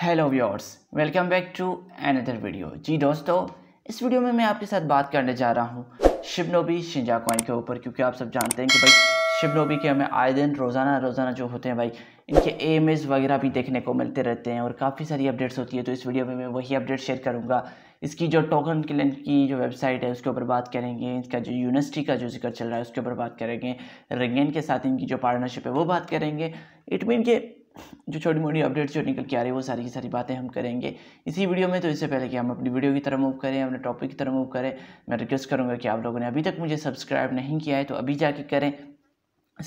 hello viewers welcome back to another video जी दोस्तों इस वीडियो में मैं आपके साथ बात करने जा रहा हूँ शिवनोबी शिंजा कॉइन के ऊपर क्योंकि आप सब जानते हैं कि भाई शिवनोबी के हमें आए दिन रोज़ाना रोज़ाना जो होते हैं भाई इनके एम वगैरह भी देखने को मिलते रहते हैं और काफ़ी सारी अपडेट्स होती है तो इस वीडियो में मैं वही अपडेट शेयर करूँगा इसकी जो टोकन क्लेन की जो वेबसाइट है उसके ऊपर बात करेंगे इसका जो यूनिवर्सिटी का जो जिक्र चल रहा है उसके ऊपर बात करेंगे रेगेन के साथ इनकी जो पार्टनरशिप है वो बात करेंगे इट मीन के जो छोटी मोटी अपडेट्स जो निकल के आ रही है वो सारी की सारी बातें हम करेंगे इसी वीडियो में तो इससे पहले कि हम अपनी वीडियो की तरफ मूव करें अपने टॉपिक की तरफ मूव करें मैं रिक्वेस्ट करूँगा कि आप लोगों ने अभी तक मुझे सब्सक्राइब नहीं किया है तो अभी जाके करें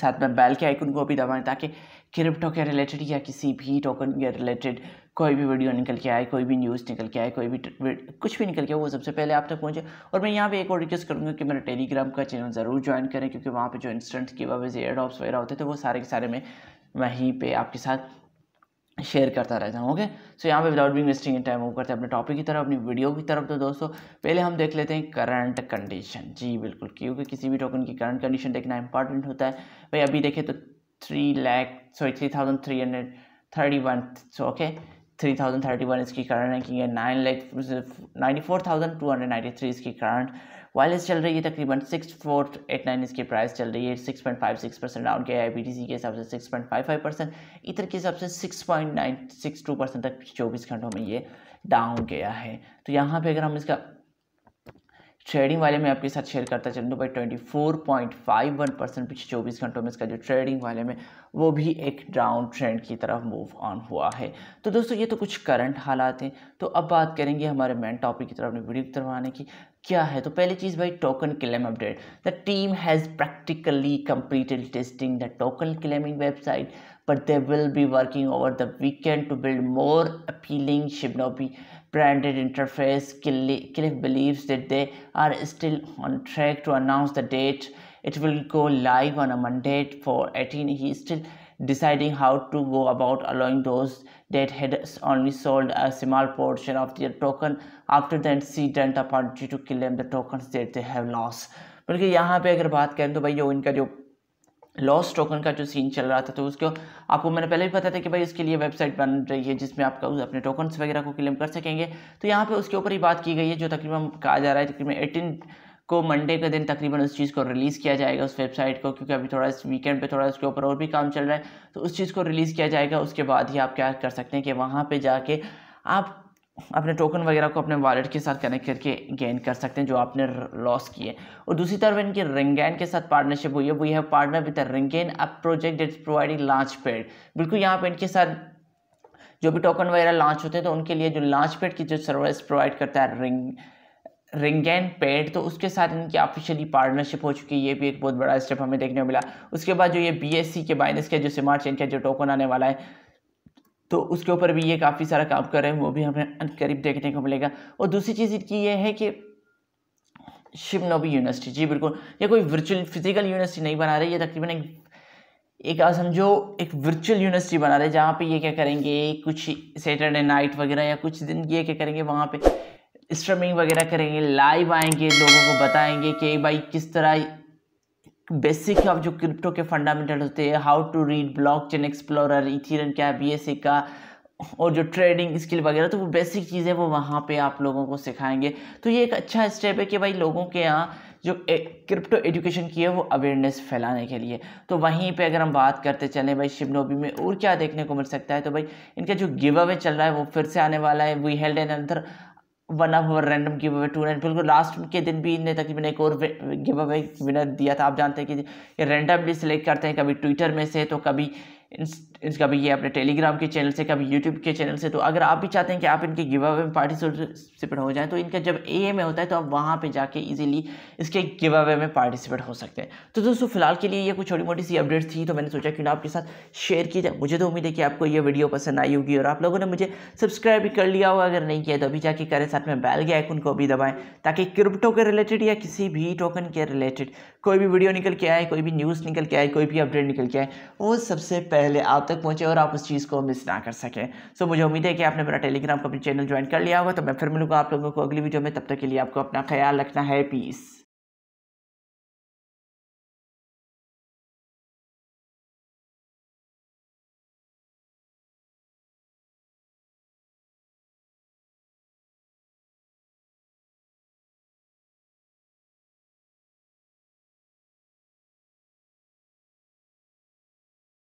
साथ में बैल के आइकन को भी दबाएं ताकि क्रिप्टो के रिलेटेड या किसी भी टोकन के रिलेटेड कोई भी वीडियो निकल के आए कोई भी न्यूज़ निकल के आए कोई भी कुछ भी निकल के आए वो सबसे पहले आप तक पहुंचे और मैं यहाँ पे एक और रिक्वेस्ट करूँगा कि मेरा टेलीग्राम का चैनल ज़रूर ज्वाइन करें क्योंकि वहाँ पे जो इंस्टेंट की वजह एयर ड्रॉप्स वगैरह होते थे तो वो सारे के सारे में वहीं पर आपके साथ शेयर करता रहता हूँ ओके सो यहाँ पे विदाउट भी वेस्टिंग टाइम मूव करते हैं अपने टॉपिक की तरफ अपनी वीडियो की तरफ तो दोस्तों पहले हम देख लेते हैं करंट कंडीशन जी बिल्कुल क्योंकि किसी भी टोकन की करंट कंडीशन देखना इंपॉर्टेंट होता है भाई अभी देखें तो three lakh sorry three thousand three hundred thirty one so okay three thousand thirty one इसकी करंट रैंकिंग है nine lakh ninety four thousand two hundred ninety three इसकी करंट वायरलेस चल रही है तकरीबन सिक्स फोर एट नाइन इसकी प्राइस चल रही है six point five six percent down गया है बी सी के हिसाब से six point five five percent इतर के हिसाब से six point nine six two percent तक चौबीस घंटों में ये डाउन गया है तो यहाँ पर अगर हम इसका ट्रेडिंग वाले में आपके साथ शेयर करता चलूँ भाई twenty four point five one percent पिछले चौबीस घंटों में इसका जो ट्रेडिंग वाले में वो भी एक डाउन ट्रेंड की तरफ मूव ऑन हुआ है तो दोस्तों ये तो कुछ करंट हालात हैं तो अब बात करेंगे हमारे मेन टॉपिक की तरफ अपनी वीडियो की तरफ आने की क्या है तो पहली चीज़ भाई token claim update the team has practically completed testing the token claiming website but they will be working over the weekend to build more appealing शिवनोपी branded interface Cliff believe that they are still on track to announce the date it will go live on a mandate for eighteen he still deciding how to go about allowing those that had only sold a small portion of their token after the incident opportunity to claim the tokens that they have lost बल्कि यहाँ पे अगर बात करें तो भाई जो इनका जो लॉस टोकन का जो सीन चल रहा था तो उसको आपको मैंने पहले भी पता था कि भाई इसके लिए वेबसाइट बन रही है जिसमें आप अपने टोकन्स वगैरह को क्लेम कर सकेंगे तो यहाँ पे उसके ऊपर ही बात की गई है जो तकरीबन कहा जा रहा है तकरीबन एटीन को मंडे के दिन तकरीबन उस चीज़ को रिलीज़ किया जाएगा उस वेबसाइट को क्योंकि अभी थोड़ा इस वीकेंड पे थोड़ा उसके ऊपर और भी काम चल रहा है तो उस चीज़ को रिलीज़ किया जाएगा उसके बाद ही आप क्या कर सकते हैं कि वहाँ पे जाके आप अपने टोकन वगैरह को अपने वॉलेट के साथ कनेक्ट करके गेन कर सकते हैं जो आपने लॉस किए और दूसरी तरफ इनकी रिंगेन के साथ पार्टनरशिप हुई है वो है पार्टनर विद रिंगेन a project it's providing launch pad बिल्कुल यहाँ पे इनके साथ जो भी टोकन वगैरह लॉन्च होते हैं तो उनके लिए जो लॉन्च पेड की जो सर्विस प्रोवाइड करता है रिंग रिंगैन पेंट तो उसके साथ इनकी ऑफिशियली पार्टनरशिप हो चुकी है ये भी एक बहुत बड़ा स्टेप हमें देखने को मिला उसके बाद जो ये बी के बाइनस के जो स्मार्ट चेन का जो टोकन आने वाला है तो उसके ऊपर भी ये काफ़ी सारा काम कर रहे हैं वो भी हमें करीब देखने को मिलेगा और दूसरी चीज़ इनकी ये है कि शिव नवी यूनिवर्सिटी जी बिल्कुल ये कोई वर्चुअल फिजिकल यूनिवर्सिटी नहीं बना रही ये तकरीबन एक एक समझो एक वर्चुअल यूनिवर्सिटी बना रहे जहाँ पे ये क्या करेंगे कुछ सैटरडे नाइट वगैरह या कुछ दिन ये क्या करेंगे वहाँ पे स्ट्रीमिंग वगैरह करेंगे लाइव आएंगे लोगों को बताएंगे कि भाई किस तरह बेसिक ऑफ जो क्रिप्टो के फंडामेंटल होते हैं how to read blockchain explorer इथिरन क्या बी एस का और जो ट्रेडिंग स्किल वगैरह तो वो बेसिक चीज़ें वो वहाँ पे आप लोगों को सिखाएंगे तो ये एक अच्छा स्टेप है कि भाई लोगों के यहाँ जो क्रिप्टो एजुकेशन की है वो अवेयरनेस फैलाने के लिए तो वहीं पे अगर हम बात करते चलें भाई शिवनोबी में और क्या देखने को मिल सकता है तो भाई इनका जो गिव अवे चल रहा है वो फिर से आने वाला है वी हेल्ड एन अंदर one of random give away to rand बिल्कुल लास्ट के दिन भी इन्हें की मैंने एक और गिव अवे विनर दिया था आप जानते हैं कि ये रैंडमली सिलेक्ट करते हैं कभी ट्विटर में से तो कभी इस भी ये अपने टेलीग्राम के चैनल से कभी यूट्यूब के चैनल से तो अगर आप भी चाहते हैं कि आप इनके गिव अवे में पार्टिसिपेट हो जाएं तो इनका जब ए एम होता है तो आप वहाँ पे जाके इजीली इसके गिव अवे में पार्टिसिपेट हो सकते हैं तो दोस्तों फिलहाल के लिए ये कुछ छोटी मोटी सी अपडेट थी तो मैंने सोचा क्यों ना आपके साथ शेयर की जाए मुझे तो उम्मीद है कि आपको ये वीडियो पसंद आई होगी और आप लोगों ने मुझे सब्सक्राइब भी कर लिया होगा अगर नहीं किया तो अभी जाके करें साथ में बैल गया उनको को भी दबाएँ ताकि क्रिप्टो के रिलेटेड या किसी भी टोकन के रिलेटेड कोई भी वीडियो निकल के आए कोई भी न्यूज़ निकल के आए कोई भी अपडेट निकल के आए वो सबसे पहले पहले आप तक पहुंचे और आप उस चीज़ को मिस ना कर सकें सो मुझे उम्मीद है कि आपने मेरा टेलीग्राम का भी चैनल ज्वाइन कर लिया होगा तो मैं फिर मिलूंगा आप लोगों को अगली वीडियो में तब तक के लिए आपको अपना ख्याल रखना है पीस